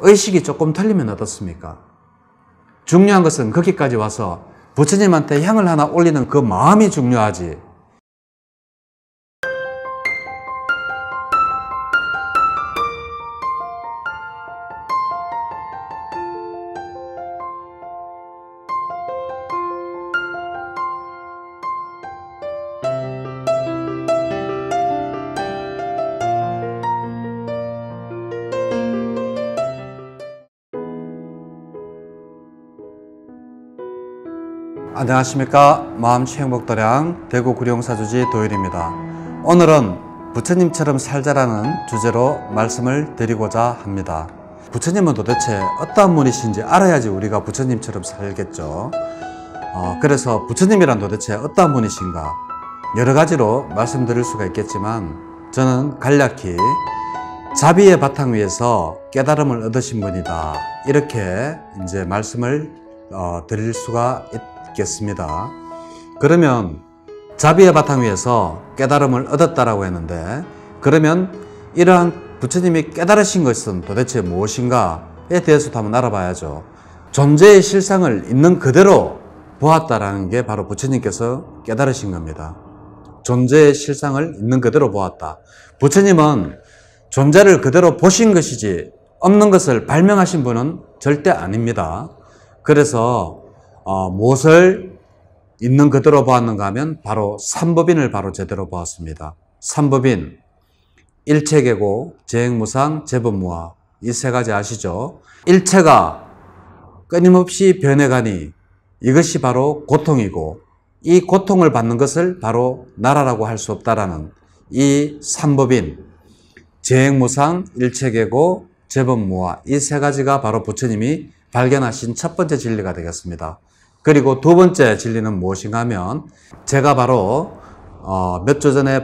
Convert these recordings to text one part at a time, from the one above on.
의식이 조금 틀리면 어떻습니까? 중요한 것은 거기까지 와서 부처님한테 향을 하나 올리는 그 마음이 중요하지 안녕하십니까 마음씨행복도량 대구 구룡사주지 도일입니다 오늘은 부처님처럼 살자라는 주제로 말씀을 드리고자 합니다 부처님은 도대체 어떤 분이신지 알아야지 우리가 부처님처럼 살겠죠 어, 그래서 부처님이란 도대체 어떤 분이신가 여러 가지로 말씀드릴 수가 있겠지만 저는 간략히 자비의 바탕 위에서 깨달음을 얻으신 분이다 이렇게 이제 말씀을 어, 드릴 수가 있다 있겠습니다. 그러면 자비의 바탕 위에서 깨달음을 얻었다라고 했는데 그러면 이러한 부처님이 깨달으신 것은 도대체 무엇인가에 대해서도 한번 알아봐야죠. 존재의 실상을 있는 그대로 보았다라는 게 바로 부처님께서 깨달으신 겁니다. 존재의 실상을 있는 그대로 보았다. 부처님은 존재를 그대로 보신 것이지 없는 것을 발명하신 분은 절대 아닙니다. 그래서 어, 무엇을 있는 그대로 보았는가 하면 바로 삼법인을 바로 제대로 보았습니다. 삼법인, 일체계고, 재행무상, 재범무화 이세 가지 아시죠? 일체가 끊임없이 변해가니 이것이 바로 고통이고 이 고통을 받는 것을 바로 나라라고 할 수 없다라는 이 삼법인 재행무상, 일체계고, 재범무화 이세 가지가 바로 부처님이 발견하신 첫 번째 진리가 되겠습니다. 그리고 두 번째 진리는 무엇인가 하면 제가 바로 어몇 주 전에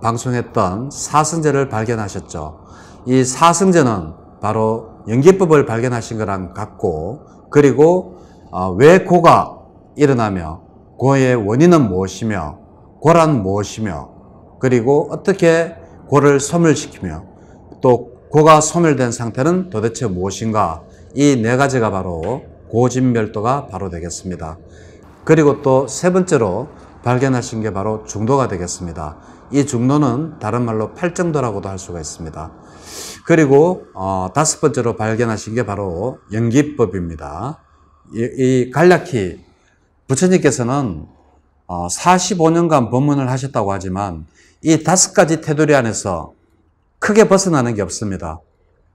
방송했던 사승제를 발견하셨죠. 이 사승제는 바로 연기법을 발견하신 거랑 같고 그리고 어왜 고가 일어나며 고의 원인은 무엇이며 고란 무엇이며 그리고 어떻게 고를 소멸시키며 또 고가 소멸된 상태는 도대체 무엇인가 이 네 가지가 바로 고진멸도가 바로 되겠습니다. 그리고 또 세 번째로 발견하신 게 바로 중도가 되겠습니다. 이 중도는 다른 말로 팔정도라고도 할 수가 있습니다. 그리고 어, 다섯 번째로 발견하신 게 바로 연기법입니다. 이, 이 간략히 부처님께서는 어, 45년간 법문을 하셨다고 하지만 이 다섯 가지 테두리 안에서 크게 벗어나는 게 없습니다.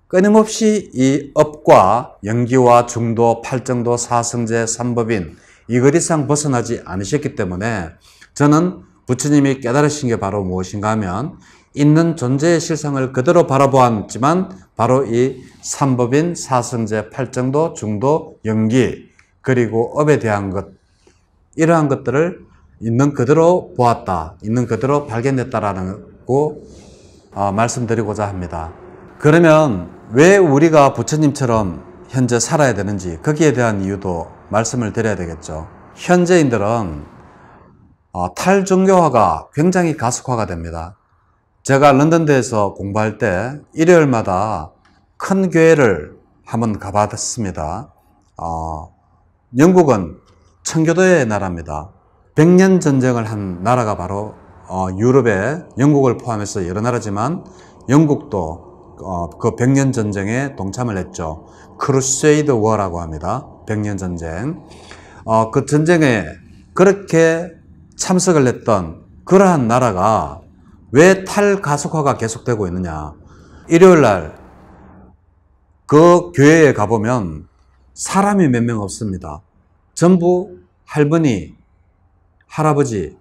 끊임없이 이 업과 연기와 중도, 팔정도, 사성제, 삼법인 이것 이상 벗어나지 않으셨기 때문에 저는 부처님이 깨달으신 게 바로 무엇인가 하면 있는 존재의 실상을 그대로 바라보았지만 바로 이 삼법인, 사성제, 팔정도, 중도, 연기 그리고 업에 대한 것 이러한 것들을 있는 그대로 보았다, 있는 그대로 발견됐다라고 아, 말씀드리고자 합니다. 그러면 왜 우리가 부처님처럼 현재 살아야 되는지 거기에 대한 이유도 말씀을 드려야 되겠죠. 현재인들은 어, 탈종교화가 굉장히 가속화가 됩니다. 제가 런던대에서 공부할 때 일요일마다 큰 교회를 한번 가봤습니다. 어, 영국은 청교도의 나라입니다. 100년 전쟁을 한 나라가 바로 어, 유럽의 영국을 포함해서 여러 나라지만 영국도 어, 그 백년 전쟁에 동참을 했죠. 크루세이드 워라고 합니다. 백년 전쟁. 어, 그 전쟁에 그렇게 참석을 했던 그러한 나라가 왜 탈가속화가 계속되고 있느냐. 일요일 날 그 교회에 가보면 사람이 몇 명 없습니다. 전부 할머니, 할아버지,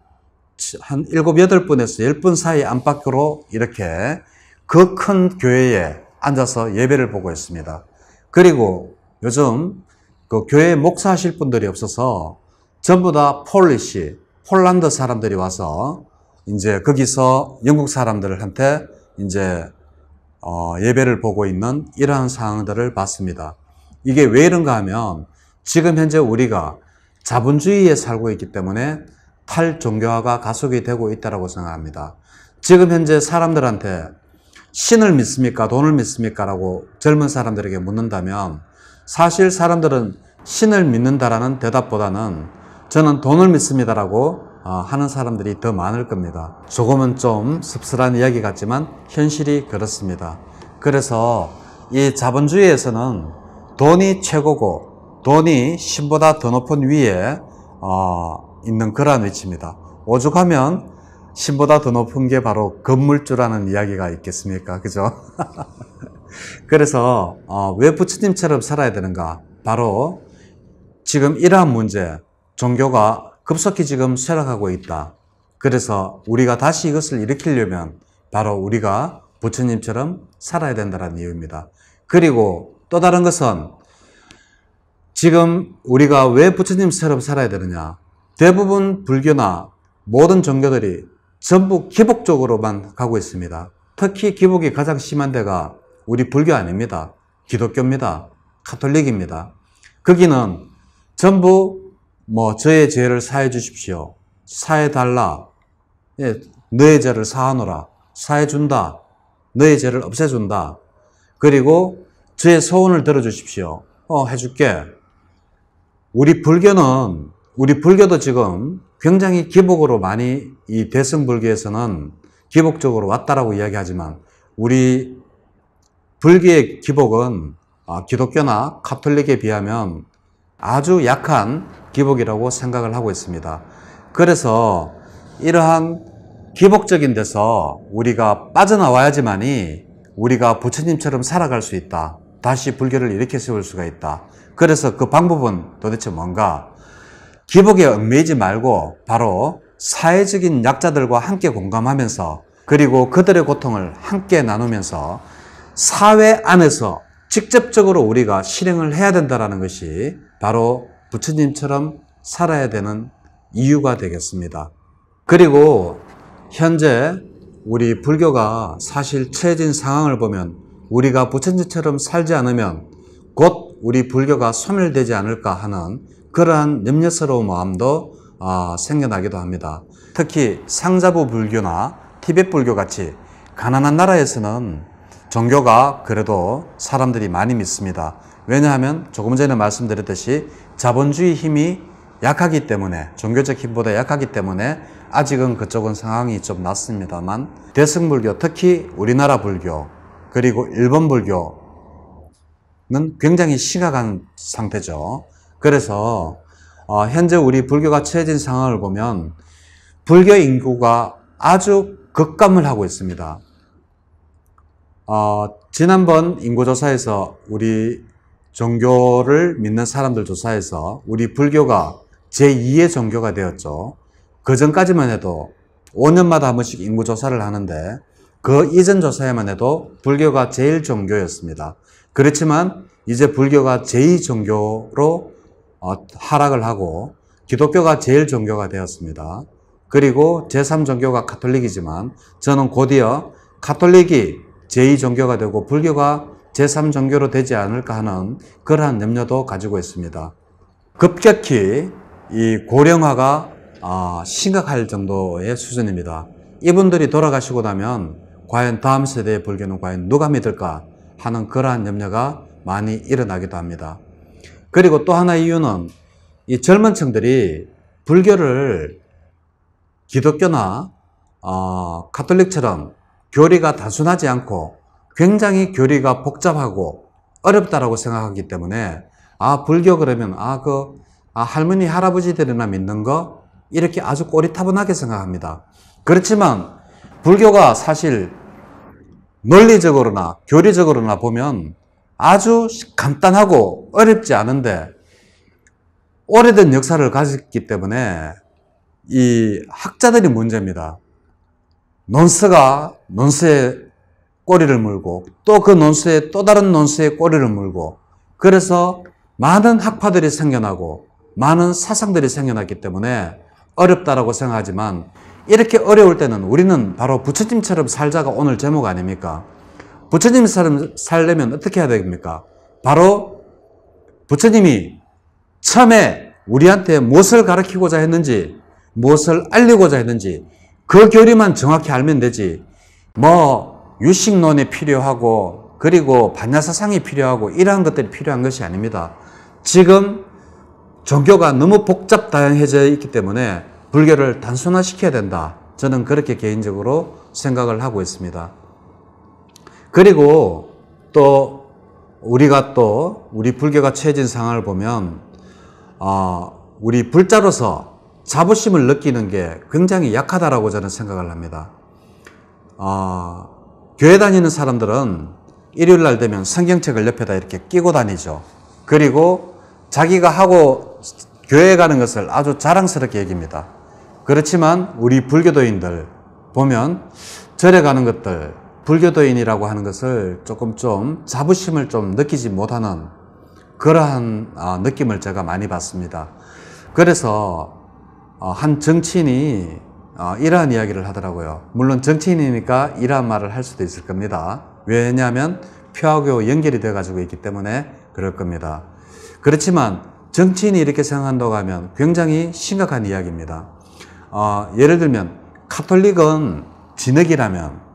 한 일곱, 여덟 분에서 열 분 사이 안팎으로 이렇게 그큰 교회에 앉아서 예배를 보고 있습니다. 그리고 요즘 그 교회 목사하실 분들이 없어서 전부 다 폴리시, 폴란드 사람들이 와서 이제 거기서 영국 사람들한테 이제 어, 예배를 보고 있는 이러한 상황들을 봤습니다. 이게 왜 이런가 하면 지금 현재 우리가 자본주의에 살고 있기 때문에 탈종교화가 가속이 되고 있다고 생각합니다. 지금 현재 사람들한테 신을 믿습니까? 돈을 믿습니까? 라고 젊은 사람들에게 묻는다면 사실 사람들은 신을 믿는다라는 대답보다는 저는 돈을 믿습니다라고 아, 하는 사람들이 더 많을 겁니다. 조금은 좀 씁쓸한 이야기 같지만 현실이 그렇습니다. 그래서 이 자본주의에서는 돈이 최고고 돈이 신보다 더 높은 위에 어, 있는 그러한 위치입니다. 오죽하면 신보다 더 높은 게 바로 건물주라는 이야기가 있겠습니까? 그죠? 그래서 어, 왜 부처님처럼 살아야 되는가? 바로 지금 이러한 문제, 종교가 급속히 지금 쇠락하고 있다. 그래서 우리가 다시 이것을 일으키려면 바로 우리가 부처님처럼 살아야 된다는 이유입니다. 그리고 또 다른 것은 지금 우리가 왜 부처님처럼 살아야 되느냐? 대부분 불교나 모든 종교들이 전부 기복적으로만 가고 있습니다. 특히 기복이 가장 심한 데가 우리 불교 아닙니다. 기독교입니다. 카톨릭입니다. 거기는 전부 뭐 저의 죄를 사해 주십시오. 사해 달라. 예, 너의 죄를 사하노라. 사해 준다. 너의 죄를 없애준다. 그리고 저의 소원을 들어주십시오. 어, 해줄게. 우리 불교는, 우리 불교도 지금 굉장히 기복으로 많이 이 배승불교에서는 기복적으로 왔다라고 이야기하지만 우리 불교의 기복은 아, 기독교나 카톨릭에 비하면 아주 약한 기복이라고 생각을 하고 있습니다. 그래서 이러한 기복적인 데서 우리가 빠져나와야지만이 우리가 부처님처럼 살아갈 수 있다. 다시 불교를 일으켜 세울 수가 있다. 그래서 그 방법은 도대체 뭔가? 기복에 얽매이지 말고 바로 사회적인 약자들과 함께 공감하면서 그리고 그들의 고통을 함께 나누면서 사회 안에서 직접적으로 우리가 실행을 해야 된다는 것이 바로 부처님처럼 살아야 되는 이유가 되겠습니다. 그리고 현재 우리 불교가 사실 처해진 상황을 보면 우리가 부처님처럼 살지 않으면 곧 우리 불교가 소멸되지 않을까 하는 그러한 염려스러운 마음도 어, 생겨나기도 합니다. 특히 상자부 불교나 티벳 불교 같이 가난한 나라에서는 종교가 그래도 사람들이 많이 믿습니다. 왜냐하면 조금 전에 말씀드렸듯이 자본주의 힘이 약하기 때문에 종교적 힘보다 약하기 때문에 아직은 그쪽은 상황이 좀 낫습니다만 대승불교 특히 우리나라 불교 그리고 일본 불교는 굉장히 심각한 상태죠. 그래서 어, 현재 우리 불교가 처해진 상황을 보면 불교 인구가 아주 급감을 하고 있습니다. 어, 지난번 인구조사에서 우리 종교를 믿는 사람들 조사에서 우리 불교가 제2의 종교가 되었죠. 그 전까지만 해도 5년마다 한 번씩 인구조사를 하는데 그 이전 조사에만 해도 불교가 제1종교였습니다. 그렇지만 이제 불교가 제2종교로 어, 하락을 하고 기독교가 제일 종교가 되었습니다. 그리고 제3종교가 카톨릭이지만 저는 곧이어 카톨릭이 제2종교가 되고 불교가 제3종교로 되지 않을까 하는 그러한 염려도 가지고 있습니다. 급격히 이 고령화가 아, 심각할 정도의 수준입니다. 이분들이 돌아가시고 나면 과연 다음 세대의 불교는 과연 누가 믿을까 하는 그러한 염려가 많이 일어나기도 합니다. 그리고 또 하나 이유는 이 젊은 층들이 불교를 기독교나 어, 카톨릭처럼 교리가 단순하지 않고 굉장히 교리가 복잡하고 어렵다라고 생각하기 때문에 아 불교 그러면 아 그 아, 할머니 할아버지들이나 믿는 거 이렇게 아주 꼬리타분하게 생각합니다. 그렇지만 불교가 사실 논리적으로나 교리적으로나 보면 아주 간단하고 어렵지 않은데 오래된 역사를 가졌기 때문에 이 학자들이 문제입니다. 논스가 논스의 꼬리를 물고 또 그 논스의 또 다른 논스의 꼬리를 물고 그래서 많은 학파들이 생겨나고 많은 사상들이 생겨났기 때문에 어렵다라고 생각하지만 이렇게 어려울 때는 우리는 바로 부처님처럼 살자가 오늘 제목 아닙니까? 부처님 이 살려면 어떻게 해야 됩니까? 바로 부처님이 처음에 우리한테 무엇을 가르치고자 했는지, 무엇을 알리고자 했는지, 그 교리만 정확히 알면 되지. 뭐, 유식론이 필요하고, 그리고 반야사상이 필요하고, 이러한 것들이 필요한 것이 아닙니다. 지금 종교가 너무 복잡 다양해져 있기 때문에 불교를 단순화시켜야 된다. 저는 그렇게 개인적으로 생각을 하고 있습니다. 그리고 또 우리가 또 우리 불교가 처해진 상황을 보면 어, 우리 불자로서 자부심을 느끼는 게 굉장히 약하다라고 저는 생각을 합니다. 어, 교회 다니는 사람들은 일요일 날 되면 성경책을 옆에다 이렇게 끼고 다니죠. 그리고 자기가 하고 교회에 가는 것을 아주 자랑스럽게 얘기입니다. 그렇지만 우리 불교도인들 보면 절에 가는 것들 불교도인이라고 하는 것을 조금 좀 자부심을 좀 느끼지 못하는 그러한 아, 느낌을 제가 많이 받습니다. 그래서 어, 한 정치인이 어, 이러한 이야기를 하더라고요. 물론 정치인이니까 이러한 말을 할 수도 있을 겁니다. 왜냐하면 표하고 연결이 돼가지고 있기 때문에 그럴 겁니다. 그렇지만 정치인이 이렇게 생각한다고 하면 굉장히 심각한 이야기입니다. 어, 예를 들면 카톨릭은 진흙이라면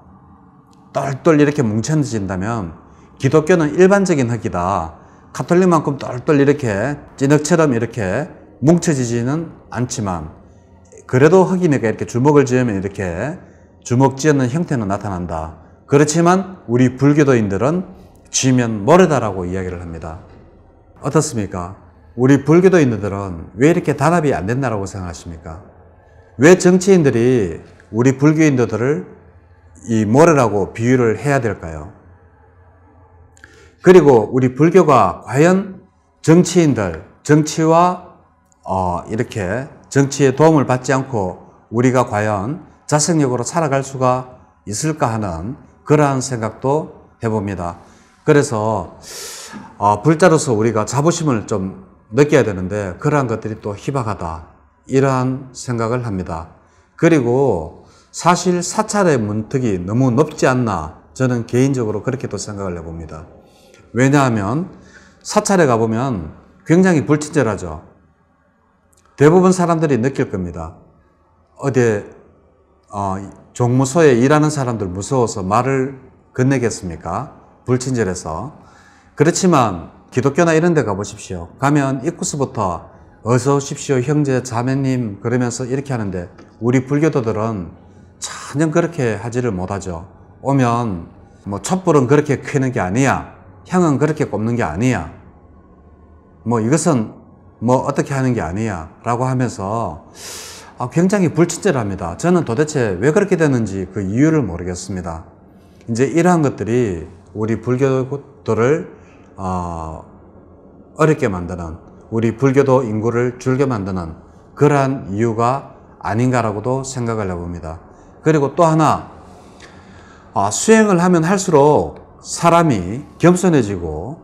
똘똘 이렇게 뭉쳐진다면 기독교는 일반적인 학이다 카톨릭만큼 똘똘 이렇게 진흙처럼 이렇게 뭉쳐지지는 않지만 그래도 흙이니까 이렇게 주먹을 지으면 이렇게 주먹 지는 형태는 나타난다. 그렇지만 우리 불교도인들은 쥐면모래다라고 이야기를 합니다. 어떻습니까? 우리 불교도인들은 왜 이렇게 단합이 안된다고 생각하십니까? 왜 정치인들이 우리 불교인들을 이 뭐라고 비유를 해야 될까요? 그리고 우리 불교가 과연 정치인들, 정치와 어, 이렇게 정치의 도움을 받지 않고 우리가 과연 자생력으로 살아갈 수가 있을까 하는 그러한 생각도 해봅니다. 그래서 어, 불자로서 우리가 자부심을 좀 느껴야 되는데 그러한 것들이 또 희박하다 이러한 생각을 합니다. 그리고 사실 사찰의 문턱이 너무 높지 않나 저는 개인적으로 그렇게 도 생각을 해봅니다. 왜냐하면 사찰에 가보면 굉장히 불친절하죠. 대부분 사람들이 느낄 겁니다. 어디 어, 종무소에 일하는 사람들 무서워서 말을 건네겠습니까? 불친절해서. 그렇지만 기독교나 이런 데 가보십시오. 가면 입구서부터 어서 오십시오 형제 자매님 그러면서 이렇게 하는데 우리 불교도들은 전혀 그렇게 하지를 못하죠. 오면 뭐 촛불은 그렇게 크는 게 아니야. 향은 그렇게 꼽는 게 아니야. 뭐 이것은 뭐 어떻게 하는 게 아니야. 라고 하면서 아, 굉장히 불친절합니다. 저는 도대체 왜 그렇게 되는지 그 이유를 모르겠습니다. 이제 이러한 것들이 우리 불교도를 어, 어렵게 만드는 우리 불교도 인구를 줄게 만드는 그러한 이유가 아닌가라고도 생각을 해봅니다. 그리고 또 하나 아, 수행을 하면 할수록 사람이 겸손해지고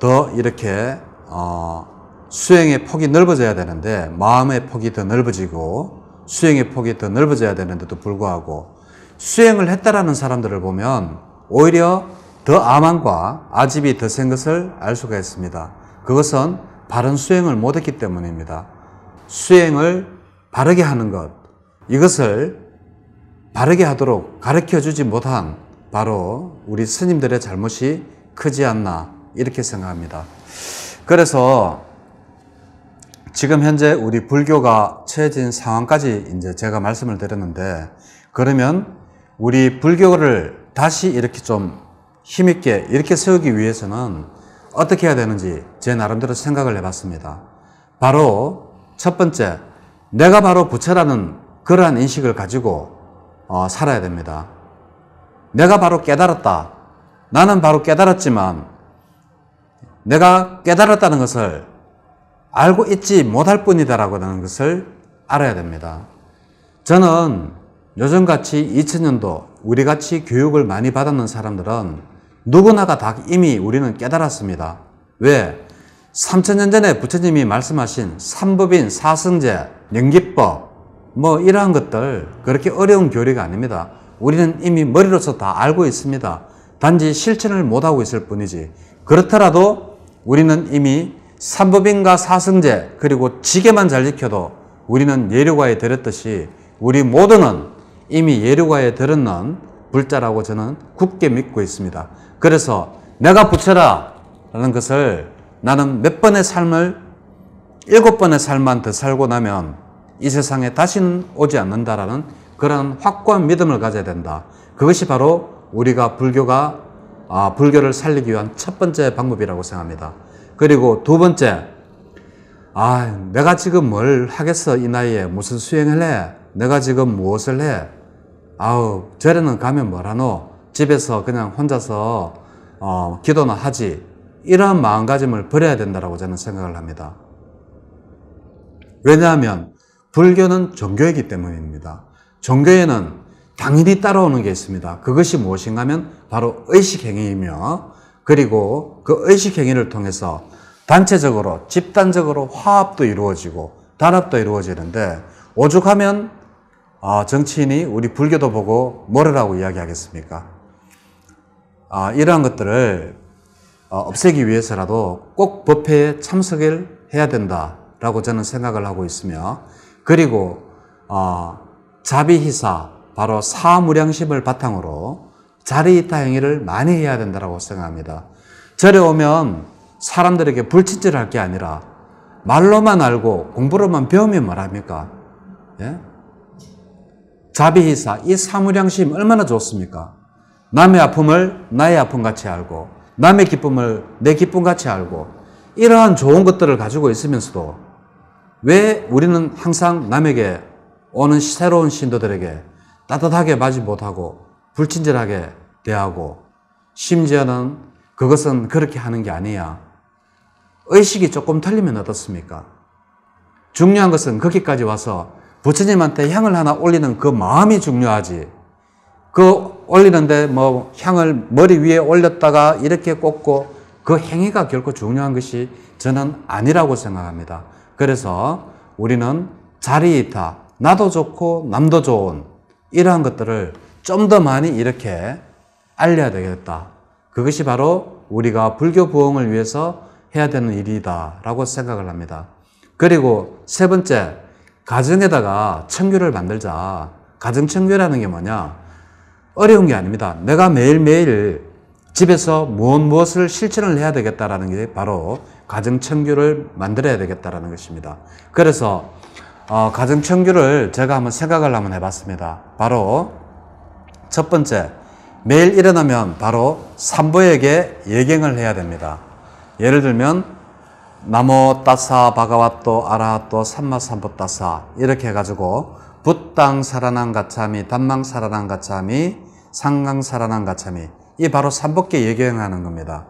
더 이렇게 어, 수행의 폭이 넓어져야 되는데 마음의 폭이 더 넓어지고 수행의 폭이 더 넓어져야 되는데도 불구하고 수행을 했다라는 사람들을 보면 오히려 더 아만과 아집이 더 센 것을 알 수가 있습니다. 그것은 바른 수행을 못했기 때문입니다. 수행을 바르게 하는 것 이것을 바르게 하도록 가르쳐 주지 못한 바로 우리 스님들의 잘못이 크지 않나 이렇게 생각합니다. 그래서 지금 현재 우리 불교가 처해진 상황까지 이제 제가 말씀을 드렸는데 그러면 우리 불교를 다시 이렇게 좀 힘있게 이렇게 세우기 위해서는 어떻게 해야 되는지 제 나름대로 생각을 해봤습니다. 바로 첫 번째, 내가 바로 부처라는 그러한 인식을 가지고 어, 살아야 됩니다. 내가 바로 깨달았다. 나는 바로 깨달았지만 내가 깨달았다는 것을 알고 있지 못할 뿐이다라고 하는 것을 알아야 됩니다. 저는 요즘같이 2000년도 우리같이 교육을 많이 받았는 사람들은 누구나가 다 이미 우리는 깨달았습니다. 왜? 3000년 전에 부처님이 말씀하신 삼법인 사승제, 연기법, 뭐 이러한 것들 그렇게 어려운 교리가 아닙니다. 우리는 이미 머리로서 다 알고 있습니다. 단지 실천을 못하고 있을 뿐이지. 그렇더라도 우리는 이미 삼법인과 사승제 그리고 지게만 잘 지켜도 우리는 예류과에 들었듯이 우리 모두는 이미 예류과에 들었는 불자라고 저는 굳게 믿고 있습니다. 그래서 내가 부처라 라는 것을 나는 몇 번의 삶을 일곱 번의 삶만 더 살고 나면 이 세상에 다시는 오지 않는다라는 그런 확고한 믿음을 가져야 된다. 그것이 바로 우리가 불교가 아, 불교를 살리기 위한 첫 번째 방법이라고 생각합니다. 그리고 두 번째, 아, 내가 지금 뭘 하겠어 이 나이에 무슨 수행을 해? 내가 지금 무엇을 해? 아우 절에는 가면 뭐라노? 집에서 그냥 혼자서 어, 기도나 하지. 이러 마음가짐을 버려야 된다고 저는 생각을 합니다. 왜냐하면 불교는 종교이기 때문입니다. 종교에는 당연히 따라오는 게 있습니다. 그것이 무엇인가 하면 바로 의식행위이며 그리고 그 의식행위를 통해서 단체적으로 집단적으로 화합도 이루어지고 단합도 이루어지는데 오죽하면 아, 정치인이 우리 불교도 보고 뭐라고 이야기하겠습니까? 아, 이러한 것들을 어, 없애기 위해서라도 꼭 법회에 참석을 해야 된다라고 저는 생각을 하고 있으며 그리고 어, 자비희사 바로 사무량심을 바탕으로 자리이타 행위를 많이 해야 된다고 생각합니다. 절에 오면 사람들에게 불친절할 게 아니라 말로만 알고 공부로만 배우면 뭐합니까 예? 자비희사 이 사무량심 얼마나 좋습니까? 남의 아픔을 나의 아픔 같이 알고 남의 기쁨을 내 기쁨 같이 알고 이러한 좋은 것들을 가지고 있으면서도 왜 우리는 항상 남에게 오는 새로운 신도들에게 따뜻하게 맞이 못하고 불친절하게 대하고 심지어는 그것은 그렇게 하는 게 아니야. 의식이 조금 틀리면 어떻습니까? 중요한 것은 거기까지 와서 부처님한테 향을 하나 올리는 그 마음이 중요하지. 그 올리는데 뭐 향을 머리 위에 올렸다가 이렇게 꽂고 그 행위가 결코 중요한 것이 저는 아니라고 생각합니다. 그래서 우리는 자리 에 있다. 나도 좋고 남도 좋은 이러한 것들을 좀 더 많이 이렇게 알려야 되겠다. 그것이 바로 우리가 불교 부흥을 위해서 해야 되는 일이다라고 생각을 합니다. 그리고 세 번째, 가정에다가 청교를 만들자. 가정 청교라는 게 뭐냐? 어려운 게 아닙니다. 내가 매일매일 집에서 무엇 무엇을 실천을 해야 되겠다라는 게 바로 가정청교를 만들어야 되겠다라는 것입니다. 그래서 어, 가정청교를 제가 한번 생각을 한번 해봤습니다. 바로 첫 번째, 매일 일어나면 바로 산부에게 예경을 해야 됩니다. 예를 들면 나모 따사 바가와또 아라또 삼마삼보 따사 이렇게 해가지고 붓당 살아난 가참이 단망 살아난 가참이 상강 살아난 가참이 이 바로 삼복께 예경하는 겁니다.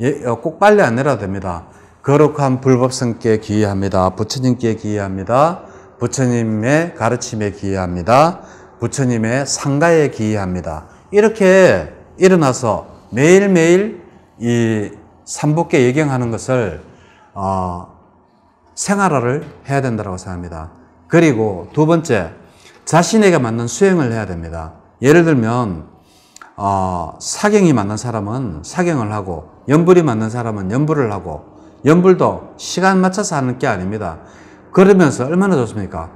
예, 어, 꼭 빨리 안 내려도 됩니다. 거룩한 불법성께 기이합니다. 부처님께 기이합니다. 부처님의 가르침에 기이합니다. 부처님의 상가에 기이합니다. 이렇게 일어나서 매일매일 이 삼복계 예경하는 것을 어, 생활화를 해야 된다고 생각합니다. 그리고 두 번째, 자신에게 맞는 수행을 해야 됩니다. 예를 들면 어, 사경이 맞는 사람은 사경을 하고 연불이 맞는 사람은 연불을 하고 연불도 시간 맞춰서 하는 게 아닙니다. 그러면서 얼마나 좋습니까?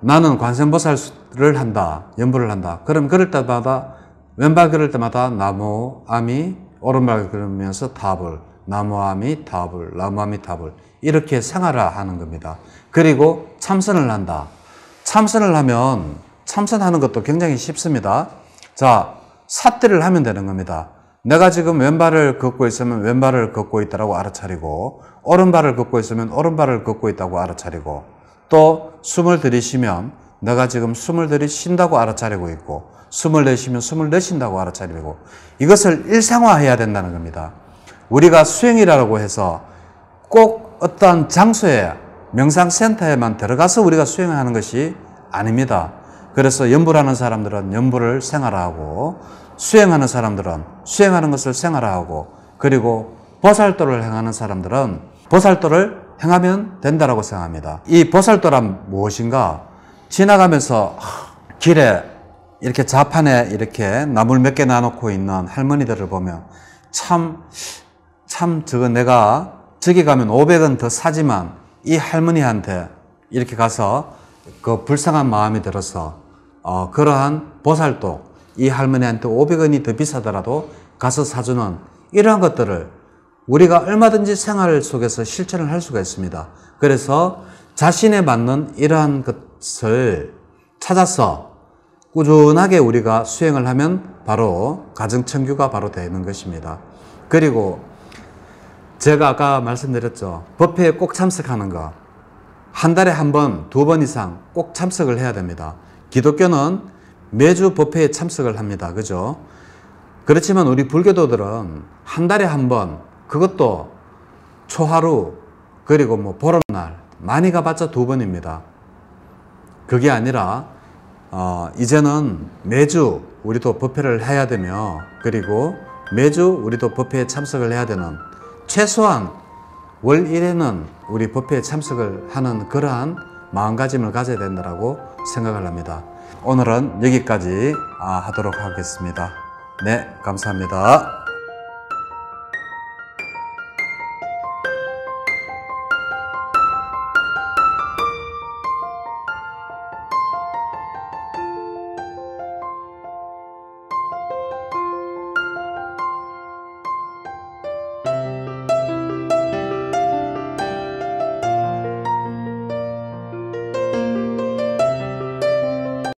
나는 관세보살을 한다. 연불을 한다. 그럼 그럴 때마다 왼발 그럴 때마다 나무 암이 오른발 그러면서 답을 나무 암이 답을 나무 암이 답을 이렇게 생활화하는 겁니다. 그리고 참선을 한다. 참선을 하면 참선하는 것도 굉장히 쉽습니다. 자, 삿대를 하면 되는 겁니다. 내가 지금 왼발을 걷고 있으면 왼발을 걷고 있다라고 알아차리고 오른발을 걷고 있으면 오른발을 걷고 있다고 알아차리고 또 숨을 들이쉬면 내가 지금 숨을 들이쉰다고 알아차리고 있고 숨을 내쉬면 숨을 내쉰다고 알아차리고 이것을 일상화해야 된다는 겁니다. 우리가 수행이라고 해서 꼭어떤 장소에 명상센터에만 들어가서 우리가 수행하는 것이 아닙니다. 그래서 연불하는 사람들은 연불을 생활하고 수행하는 사람들은 수행하는 것을 생활하고 그리고 보살도를 행하는 사람들은 보살도를 행하면 된다라고 생각합니다. 이 보살도란 무엇인가? 지나가면서 길에 이렇게 자판에 이렇게 나물 몇 개 나놓고 있는 할머니들을 보면 참, 참 저거 내가 저기 가면 500원 더 사지만 이 할머니한테 이렇게 가서 그 불쌍한 마음이 들어서 어, 그러한 보살도 이 할머니한테 500원이 더 비싸더라도 가서 사주는 이러한 것들을 우리가 얼마든지 생활 속에서 실천을 할 수가 있습니다. 그래서 자신에 맞는 이러한 것을 찾아서 꾸준하게 우리가 수행을 하면 바로 가정청규가 바로 되는 것입니다. 그리고 제가 아까 말씀드렸죠. 법회에 꼭 참석하는 거. 한 달에 한 번, 두 번 이상 꼭 참석을 해야 됩니다. 기독교는 매주 법회에 참석을 합니다. 그죠? 그렇지만 우리 불교도들은 한 달에 한 번, 그것도 초하루, 그리고 뭐 보름날, 많이 가봤자 두 번입니다. 그게 아니라, 어, 이제는 매주 우리도 법회를 해야 되며, 그리고 매주 우리도 법회에 참석을 해야 되는 최소한 월 1회는 우리 법회에 참석을 하는 그러한 마음가짐을 가져야 된다고 생각을 합니다. 오늘은 여기까지 아, 하도록 하겠습니다. 네, 감사합니다.